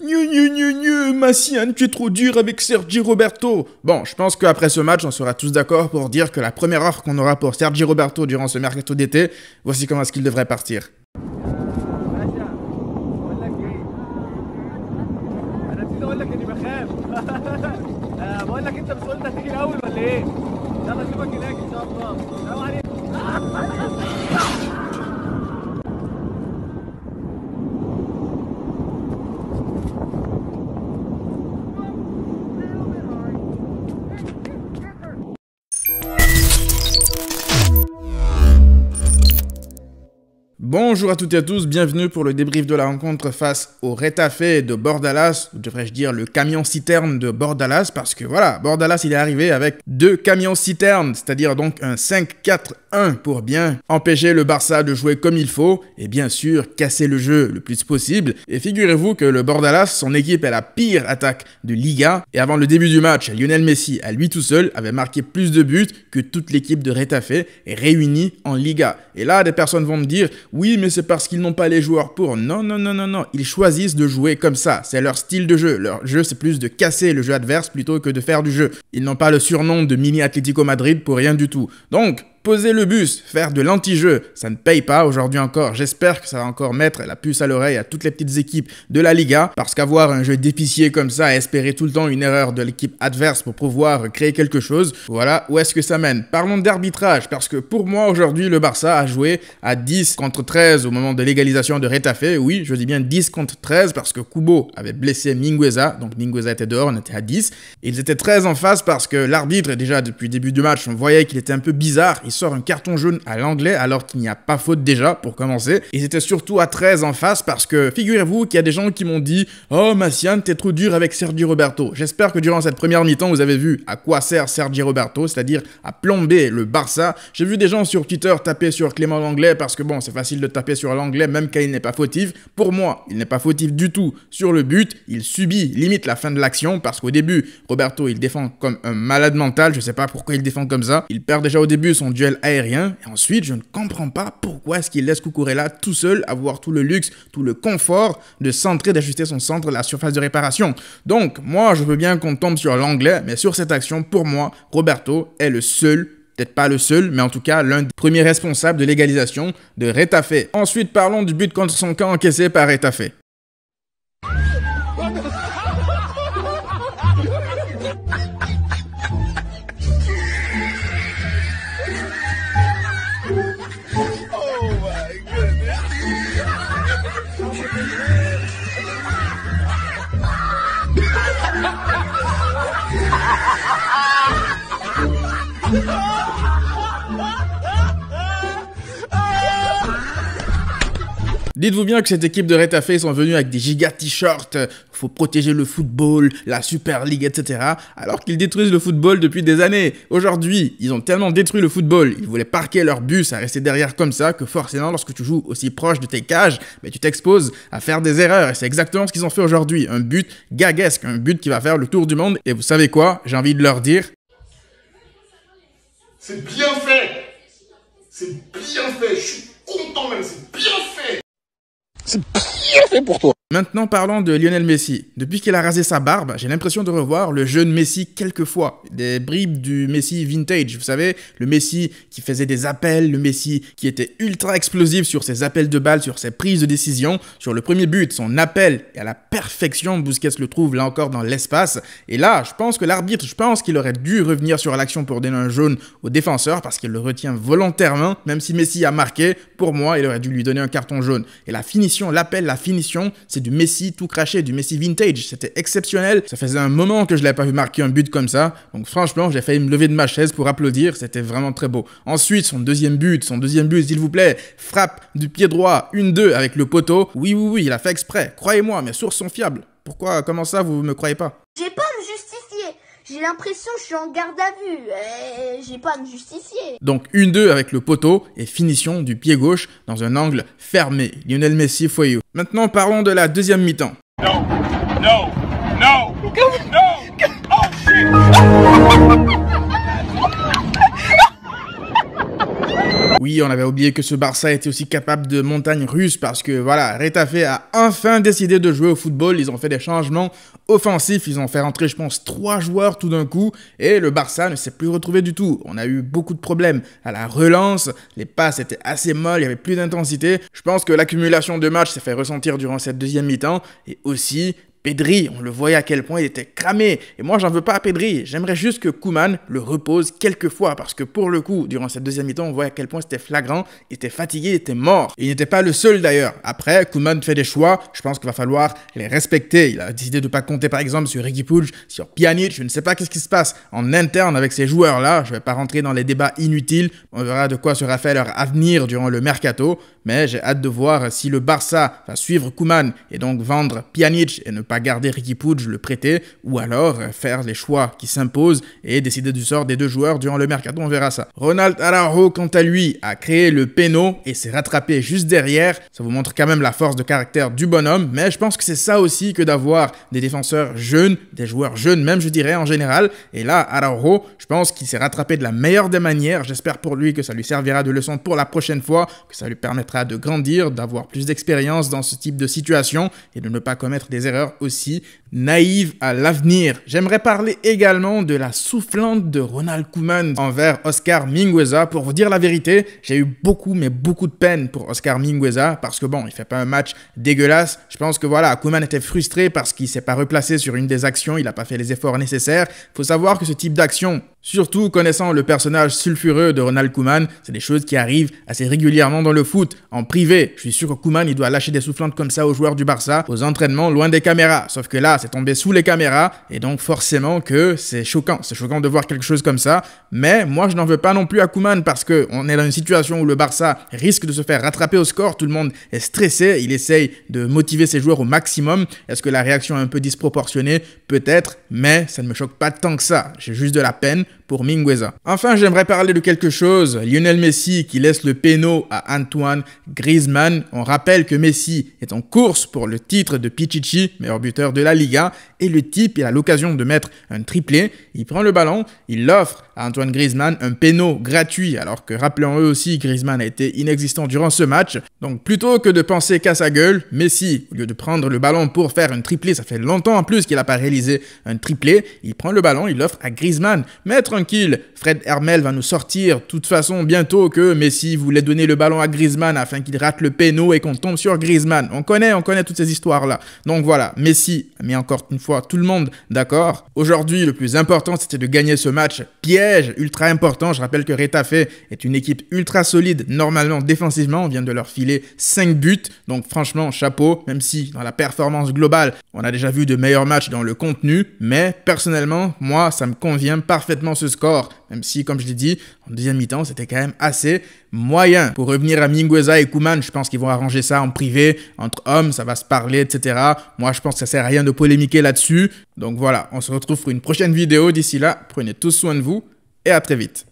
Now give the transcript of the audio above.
Gneu, gneu, tu es trop dur avec Sergi Roberto. Bon, je pense qu'après ce match, on sera tous d'accord pour dire que la première heure qu'on aura pour Sergi Roberto durant ce mercato d'été, voici comment est-ce qu'il devrait partir. Bonjour à toutes et à tous, bienvenue pour le débrief de la rencontre face au Retafe de Bordalas, ou devrais-je dire le camion-citerne de Bordalas, parce que voilà, Bordalas il est arrivé avec deux camions-citernes, c'est-à-dire donc un 5-4-1 pour bien empêcher le Barça de jouer comme il faut, et bien sûr casser le jeu le plus possible. Et figurez-vous que le Bordalas, son équipe est la pire attaque de Liga, et avant le début du match, Lionel Messi, à lui tout seul, avait marqué plus de buts que toute l'équipe de Retafe réunie en Liga. Et là, des personnes vont me dire, oui, mais c'est parce qu'ils n'ont pas les joueurs pour. Non, non, non, non, non. Ils choisissent de jouer comme ça. C'est leur style de jeu. Leur jeu, c'est plus de casser le jeu adverse plutôt que de faire du jeu. Ils n'ont pas le surnom de mini Atlético Madrid pour rien du tout. Donc, poser le bus, faire de l'anti-jeu, ça ne paye pas aujourd'hui encore. J'espère que ça va encore mettre la puce à l'oreille à toutes les petites équipes de la Liga, parce qu'avoir un jeu d'épicier comme ça, espérer tout le temps une erreur de l'équipe adverse pour pouvoir créer quelque chose, voilà où est-ce que ça mène. Parlons d'arbitrage, parce que pour moi aujourd'hui, le Barça a joué à 10 contre 13 au moment de l'égalisation de Retafe. Oui, je dis bien 10 contre 13, parce que Kubo avait blessé Mingueza, donc Mingueza était dehors, on était à 10. Ils étaient 13 en face parce que l'arbitre, déjà depuis le début du match, on voyait qu'il était un peu bizarre sort un carton jaune à l'anglais alors qu'il n'y a pas faute déjà pour commencer. Ils étaient surtout à 13 en face parce que figurez-vous qu'il y a des gens qui m'ont dit Oh tu t'es trop dur avec Sergi Roberto. J'espère que durant cette première mi-temps, vous avez vu à quoi sert Sergi Roberto, c'est-à-dire à plomber le Barça. J'ai vu des gens sur Twitter taper sur Clément Langlais parce que bon, c'est facile de taper sur l'anglais même quand il n'est pas fautif. Pour moi, il n'est pas fautif du tout sur le but. Il subit limite la fin de l'action parce qu'au début, Roberto il défend comme un malade mental. Je sais pas pourquoi il défend comme ça. Il perd déjà au début son duel aérien. Et ensuite, je ne comprends pas pourquoi est-ce qu'il laisse Cucurella tout seul avoir tout le luxe, tout le confort de centrer, d'ajuster son centre la surface de réparation. Donc, moi, je veux bien qu'on tombe sur l'anglais, mais sur cette action, pour moi, Roberto est le seul peut-être pas le seul, mais en tout cas l'un des premiers responsables de l'égalisation de Retafe. Ensuite, parlons du but contre son camp encaissé par Retafe. Dites-vous bien que cette équipe de Retafe sont venus avec des giga t-shirts, faut protéger le football, la Super League, etc. Alors qu'ils détruisent le football depuis des années. Aujourd'hui, ils ont tellement détruit le football, ils voulaient parquer leur bus à rester derrière comme ça que forcément lorsque tu joues aussi proche de tes cages, mais ben, tu t'exposes à faire des erreurs. Et c'est exactement ce qu'ils ont fait aujourd'hui. Un but gaguesque, un but qui va faire le tour du monde. Et vous savez quoi J'ai envie de leur dire... C'est bien fait C'est bien fait Je suis content même, c'est bien fait c'est bien fait pour toi. Maintenant parlons de Lionel Messi. Depuis qu'il a rasé sa barbe, j'ai l'impression de revoir le jeune Messi quelquefois. Des bribes du Messi vintage, vous savez, le Messi qui faisait des appels, le Messi qui était ultra explosif sur ses appels de balles, sur ses prises de décision, sur le premier but, son appel et à la perfection, Busquets le trouve là encore dans l'espace. Et là, je pense que l'arbitre, je pense qu'il aurait dû revenir sur l'action pour donner un jaune au défenseur parce qu'il le retient volontairement, même si Messi a marqué, pour moi, il aurait dû lui donner un carton jaune. Et la finition, l'appel, la finition, c'est du Messi tout craché, du Messi vintage. C'était exceptionnel. Ça faisait un moment que je l'avais pas vu marquer un but comme ça. Donc franchement, j'ai failli me lever de ma chaise pour applaudir. C'était vraiment très beau. Ensuite, son deuxième but, son deuxième but, s'il vous plaît, frappe du pied droit, une deux avec le poteau. Oui, oui, oui, il a fait exprès. Croyez-moi, mes sources sont fiables. Pourquoi Comment ça, vous me croyez pas J'ai pas j'ai l'impression que je suis en garde à vue. Euh, j'ai pas à me justifier. Donc une deux avec le poteau et finition du pied gauche dans un angle fermé. Lionel Messi, for Maintenant parlons de la deuxième mi-temps. Non, non, non, non. Oui, on avait oublié que ce Barça était aussi capable de montagne russe parce que voilà, Retafe a enfin décidé de jouer au football. Ils ont fait des changements offensifs. Ils ont fait rentrer, je pense, trois joueurs tout d'un coup et le Barça ne s'est plus retrouvé du tout. On a eu beaucoup de problèmes à la relance. Les passes étaient assez molles. Il n'y avait plus d'intensité. Je pense que l'accumulation de matchs s'est fait ressentir durant cette deuxième mi-temps et aussi Pedri, on le voyait à quel point il était cramé. Et moi, j'en veux pas à Pedri. J'aimerais juste que Kuman le repose quelques fois parce que pour le coup, durant cette deuxième mi-temps, on voyait à quel point c'était flagrant. Il était fatigué, il était mort. Et il n'était pas le seul d'ailleurs. Après, Kuman fait des choix. Je pense qu'il va falloir les respecter. Il a décidé de ne pas compter par exemple sur Ricky Pudge, sur Pjanic. Je ne sais pas qu'est-ce qui se passe en interne avec ces joueurs-là. Je vais pas rentrer dans les débats inutiles. On verra de quoi sera fait leur avenir durant le mercato mais j'ai hâte de voir si le Barça va suivre Kuman et donc vendre Pjanic et ne pas garder Ricky Pudge le prêter, ou alors faire les choix qui s'imposent et décider du sort des deux joueurs durant le mercato, on verra ça. Ronald Araujo, quant à lui, a créé le péno et s'est rattrapé juste derrière. Ça vous montre quand même la force de caractère du bonhomme, mais je pense que c'est ça aussi que d'avoir des défenseurs jeunes, des joueurs jeunes même, je dirais, en général. Et là, Araujo, je pense qu'il s'est rattrapé de la meilleure des manières. J'espère pour lui que ça lui servira de leçon pour la prochaine fois, que ça lui permettra de grandir, d'avoir plus d'expérience dans ce type de situation et de ne pas commettre des erreurs aussi, naïve à l'avenir. J'aimerais parler également de la soufflante de Ronald Koeman envers Oscar Mingueza. Pour vous dire la vérité, j'ai eu beaucoup, mais beaucoup de peine pour Oscar Mingueza parce que bon, il fait pas un match dégueulasse. Je pense que voilà, Koeman était frustré parce qu'il s'est pas replacé sur une des actions, il n'a pas fait les efforts nécessaires. Faut savoir que ce type d'action, Surtout connaissant le personnage sulfureux de Ronald Koeman, c'est des choses qui arrivent assez régulièrement dans le foot, en privé. Je suis sûr que Koeman, il doit lâcher des soufflantes comme ça aux joueurs du Barça, aux entraînements, loin des caméras. Sauf que là, c'est tombé sous les caméras et donc forcément que c'est choquant. C'est choquant de voir quelque chose comme ça. Mais moi, je n'en veux pas non plus à Kuman parce que on est dans une situation où le Barça risque de se faire rattraper au score. Tout le monde est stressé. Il essaye de motiver ses joueurs au maximum. Est-ce que la réaction est un peu disproportionnée Peut-être, mais ça ne me choque pas tant que ça. J'ai juste de la peine pour Mingueza. Enfin, j'aimerais parler de quelque chose. Lionel Messi qui laisse le péno à Antoine Griezmann. On rappelle que Messi est en course pour le titre de Pichichi, meilleur buteur de la Ligue. ya et le type, il a l'occasion de mettre un triplé, il prend le ballon, il l'offre à Antoine Griezmann, un péno gratuit, alors que rappelons le aussi, Griezmann a été inexistant durant ce match. Donc plutôt que de penser qu'à sa gueule, Messi, au lieu de prendre le ballon pour faire un triplé, ça fait longtemps en plus qu'il n'a pas réalisé un triplé, il prend le ballon, il l'offre à Griezmann. Mais tranquille, Fred Hermel va nous sortir de toute façon bientôt que Messi voulait donner le ballon à Griezmann afin qu'il rate le péno et qu'on tombe sur Griezmann. On connaît, on connaît toutes ces histoires-là. Donc voilà, Messi mais encore une fois tout le monde d'accord. Aujourd'hui, le plus important, c'était de gagner ce match. Piège ultra important. Je rappelle que Retafe est une équipe ultra solide, normalement défensivement. On vient de leur filer 5 buts. Donc franchement, chapeau, même si dans la performance globale, on a déjà vu de meilleurs matchs dans le contenu. Mais personnellement, moi, ça me convient parfaitement ce score. Même si, comme je l'ai dit, en deuxième mi-temps, c'était quand même assez moyen. Pour revenir à Mingueza et Kuman, je pense qu'ils vont arranger ça en privé, entre hommes, ça va se parler, etc. Moi, je pense que ça sert à rien de polémiquer là-dessus donc voilà, on se retrouve pour une prochaine vidéo. D'ici là, prenez tous soin de vous et à très vite.